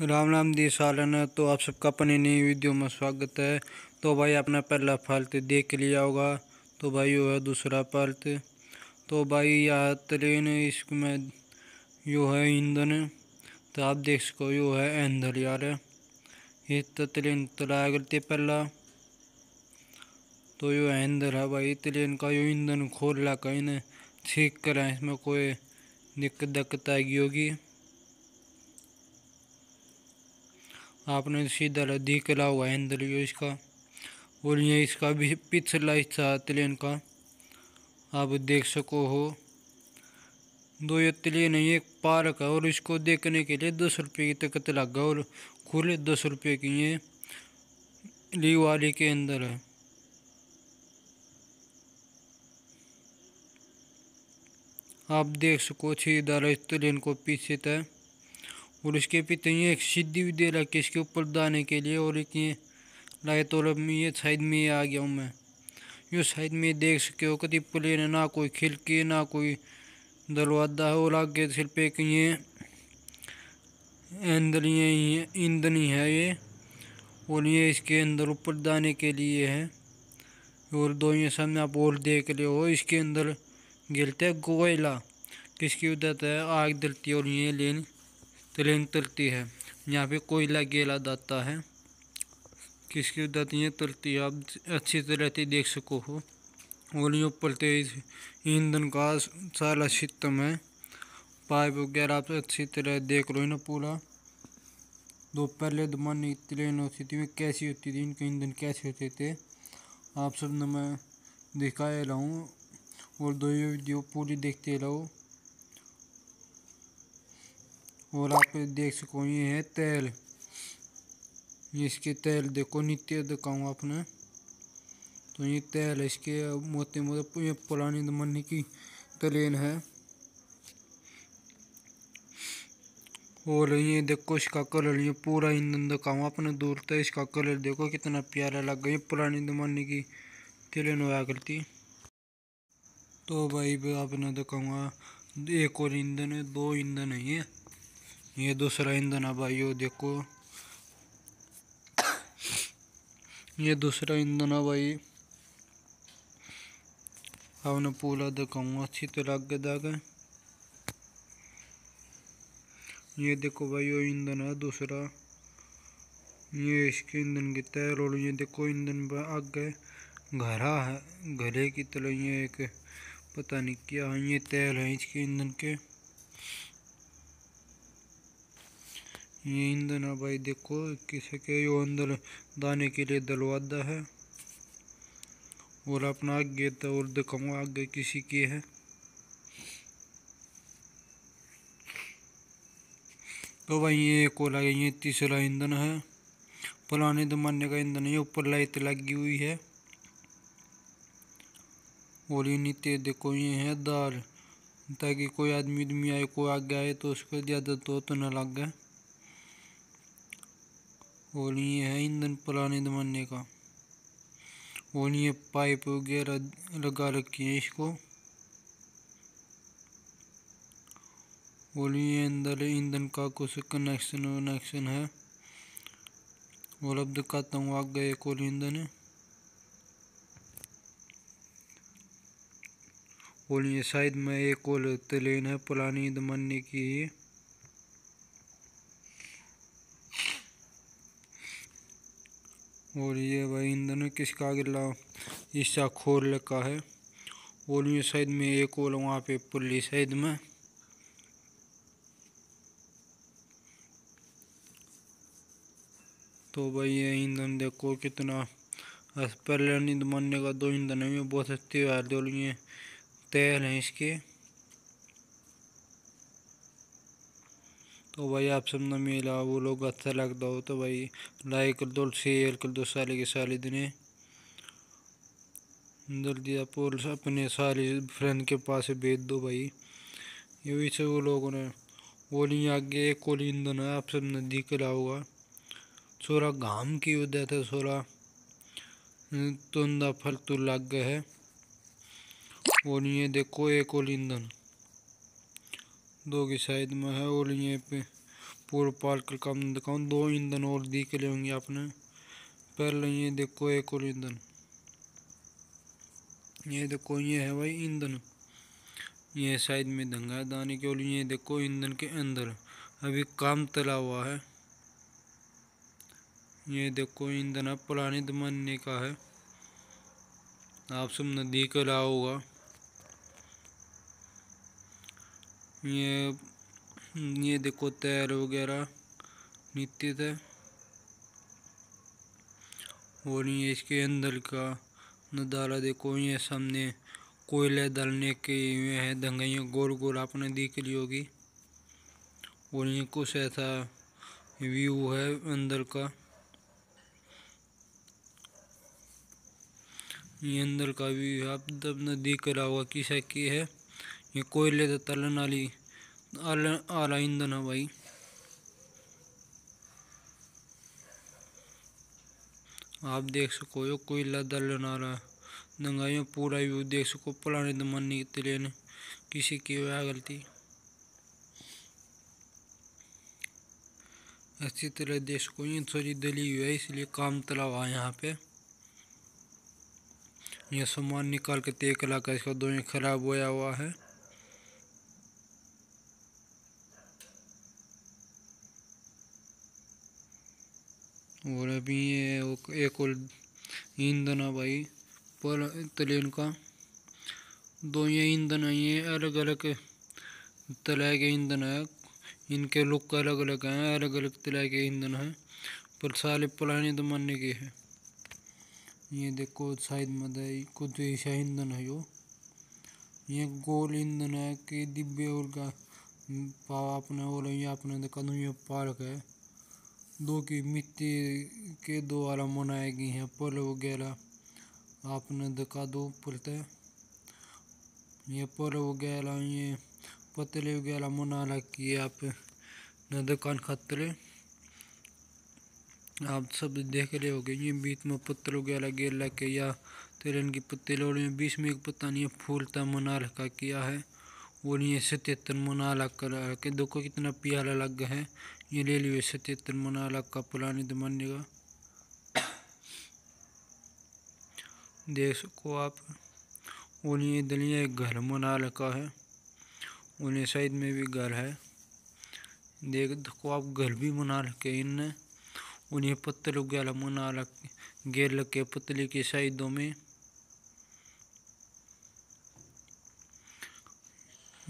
राम राम दी सालन तो आप सबका अपनी नई वीडियो में स्वागत है तो भाई अपना पहला फल्त देख लिया होगा तो भाई वो है दूसरा फल्त तो भाई यह तरीन इसमें यो है ईंधन तो आप देख सको यो है ईंधन यार ये तो तरीन तलाया करती पहला तो यो ईंधन है भाई तरीन का यो ईंधन खोल ला कहीं सीख कर इसमें कोई दिक्कत दिक्कत आएगी होगी आपने सीधा दिखला हुआ हैंडल ये इसका और ये इसका भी पिछला हिस्सा प्लेन का आप देख सको हो दो ये प्लेन है एक पार्क है और इसको देखने के लिए दस रुपये की तकत लगा और खुले दस रुपये की ये ली वाली के अंदर है आप देख सको सीधा इस प्लेन को पीछे तय और उसके पीते ये एक सीधी दे रखी इसके ऊपर दाने के लिए और एक ये लाए तो ये साइड में ये आ गया हूँ मैं यूँ साइड में देख सके हो कति प्लेन है ना कोई खिड़की ना कोई दरवाजा है और आगे सिर्फ एक ये अंदर ये ईंधनी है ये और ये इसके अंदर ऊपर दाने के लिए है और दो ये सामने आप और देख रहे हो इसके अंदर गिरते हैं कोयला किसकी उदत है आग दलती और ये लेन ट्रेन तरती है यहाँ पे कोयला गेला जाता है किसकी दतियाँ चलती है आप अच्छी तरह से देख सको हो और ये ऊपर तेज ईंधन का सारा सिस्टम है पाइप वगैरह आप अच्छी तरह देख रहे हो ना पूरा दो पहले जमाने की ट्रेन होती थी कैसी होती थी इनके ईंधन कैसे होते थे आप सब ने मैं दिखाए रहा हूँ और दो ये वीडियो पूरी देखते रहो और आप देख सको ये है तेल इसके तेल देखो नीचे दिखाऊँ आपने तो ये तेल इसके मोते मोते ये पुरानी जमाने की तलेन है और ये देखो इसका कलर ये पूरा ईंधन दिखाऊँ अपने दूर तक इसका कलर देखो कितना प्यारा लग गया पुरानी जमाने की तलेन होया करती तो भाई आपने दिखाऊँगा एक और ईंधन है दो ईंधन है ये ये दूसरा ईंधन है भाइयों देखो ये दूसरा ईंधन है भाई आपने पूरा दिखाऊंगा अच्छी तरह लग दागे ये देखो भाई वो ईंधन है दूसरा ये इसके ईंधन की तैर और ये देखो ईंधन पर आग गए घरा है घरे की तरह ये एक पता नहीं क्या है ये तैर है इसके ईंधन के ये ईंधन है भाई देखो किसी के यो अंदर दाने के लिए दलवादा है और अपना आगे तो और दिखाऊंगा आगे किसी की है तो भाई ये एक और लगे ये तीसरा ईंधन है पुराने जमाने का ईंधन है ऊपर लाइट लगी हुई है और ये नीचे देखो ये है दाल ताकि कोई आदमी उदमी आए कोई आगे आए तो उसको ज़्यादा तो, तो न लग गए और ये है ईंधन पुराने जमाने का और ये पाइप वगैरह लगा रखी है इसको और ये अंदर ईंधन का कुछ कनेक्शन वनेक्शन है और अब दिखाता हूँ आगे एक और ईंधन और ये साइड में एक और ट्रेन है पुरानी दमाने की ही और ये भाई इन दोनों गिर गिरला हिस्सा खोल रखा है और ये साइड में एक और वहाँ पे पुल्ली साइड में तो भाई ये ईंधन देखो कितना पहले नहीं मानने का तो दो ईंधन है बहुत अच्छे वायर दो लिए तेल हैं इसके तो भाई आप सब ना मिला वो लोग अच्छा लगता हो तो भाई लाइक कर दो शेयर कर दो साले के साले दिन जल्दी आप अपने सारे फ्रेंड के पास भेज दो भाई यही से वो लोगों ने वो नहीं आगे एक कोली ईंधन है आप सब नदी के रहा होगा सोरा घाम की उदय था सोरा तुंदा फल तो लग गए है नहीं है देखो एक और ईंधन दो की साइड में है और ये पे पूर्व पार्क का काम दिखाऊँ दो ईंधन और दी के लिए होंगे आपने पहले ये देखो एक और ईंधन ये देखो ये है भाई ईंधन ये साइड में दंगा है दाने के और ये देखो ईंधन के अंदर अभी काम तला हुआ है ये देखो ईंधन अब पुराने जमाने का है आप सब नदी के रहा होगा ये ये देखो तैर वगैरह नित्य है और ये इसके अंदर का नज़ारा देखो ये सामने कोयले डालने के हुए हैं दंगाइया गोल गोल आपने दिख ली होगी और ये कुछ ऐसा व्यू है अंदर का ये अंदर का व्यू है आप दब न दिख रहा होगा किसा की है ये कोयले तो तलन वाली आला ईंधन है भाई आप देख सको यो कोयला आ आला दंगा यो पूरा व्यू देख सको पुराने नहीं कितने लेने किसी की वह गलती अच्छी तरह देश को ये थोड़ी दली हुई है इसलिए काम तलाव हुआ यहाँ पे यह सामान निकाल के तेल का इसका दो खराब होया हुआ है और अभी ये एक और ईंधन है भाई पर तलेन का दो ये ईंधन है ये अलग अलग तरह के ईंधन है इनके लुक अलग अलग हैं अलग अलग तरह के ईंधन हैं पर सारे पुराने जमाने के हैं ये देखो शायद मदाई कुछ तो ऐसा ईंधन है यो ये गोल ईंधन है कि डिब्बे और का पाव अपने और ये अपने देखा ये पार्क है दो की मिट्टी के द्वारा मनाई गई हैं पल वगैरह आपने दिखा दो पुलते ये पल वगैरह ये पतले वगैरह मना रखी है आपने दुकान खतरे आप सब देख रहे गए ये बीच में पत्थर वगैरह गिर रखे या तेरे की पत्ते और बीच में एक पत्ता नहीं फूलता मना रखा किया है और ये सतहत्तर मना लग कर रखे देखो कितना प्यारा लग है ये रेलवे से तिहत्तर मनाला का पुरानी बनेगा देख सको आप उन्हें ये दलिया एक घर मना का है उन्हें साइड में भी घर है देख देखो आप घर भी मना रखे इनने उन्हें पत्थर उगल मना रख गेर रखे पतली के साइडों में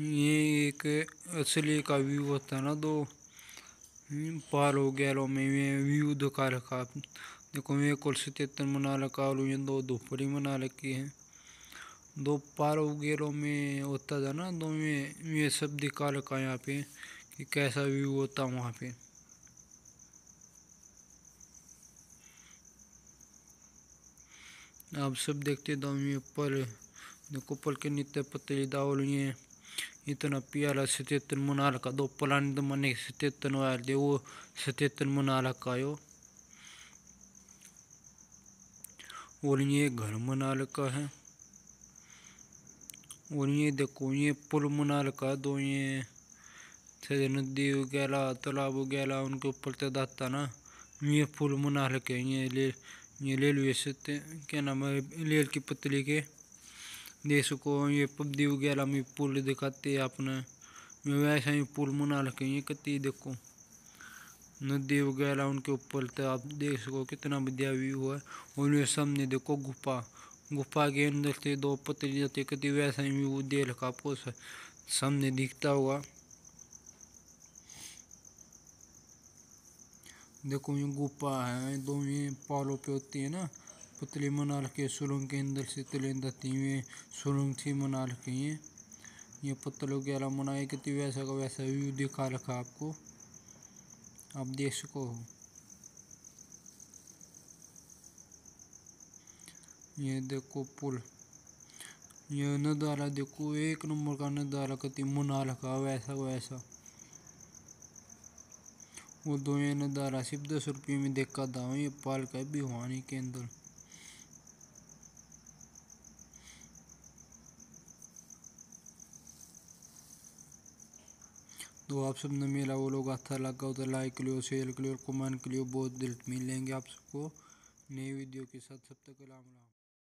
ये एक असली का व्यू होता ना दो हम्म, मैं व्यू दिखा रखा देखो मैं कुल सतर मना रखा और ये दो दोपहरी मना रखी है दो पार वगैरह में होता था ना दो में ये सब दिखा रखा यहाँ पे कि कैसा व्यू होता वहाँ पे आप सब देखते दो तो में ऊपर देखो पल के नीते पतली दावल ये इतना प्याला सतेतन मुनाल का दो पलानी तो मने सतेतन वायर दे वो सतेतन मुनाल का आयो और ये घर मुनाल का है और ये देखो ये पुल मुनाल का दो ये से नदी वगैरह तालाब वगैरह उनके ऊपर दाता ना ये पुल मुनाल के ये ले ये रेलवे सत्य क्या नाम है रेल की पतली के देख सको ये पबदी वगैरह में पुल दिखाते हैं अपने मैं वैसा ही पुल मना रखे ये कति देखो नदी वगैरह उनके ऊपर तो आप देख सको कितना बढ़िया व्यू है और ये सामने देखो गुफा गुफा के अंदर से दो पतली जाते कति वैसा ही व्यू दे रखा आपको सामने दिखता हुआ देखो ये गुफा है दो ये पालों पे होती है ना पतली मनाल के सुरंग के अंदर से तले तीवें सुरंग थी मनाल के ये ये पत्तलों के अला मनाए के वैसा का वैसा व्यू दिखा रखा आपको आप देख सको हो ये देखो पुल ये नज़ारा देखो एक नंबर का नज़ारा कति मनाल का वैसा वैसा वो दो ये नज़ारा सिर्फ दस रुपये में देखा था ये पाल का भी वाणी के अंदर तो आप सब ने मेरा वो लोग अच्छा लगा तो लाइक लियो शेयर लियो कमेंट लिए बहुत दिल मिलेंगे आप सबको नई वीडियो के साथ सब तक राम राम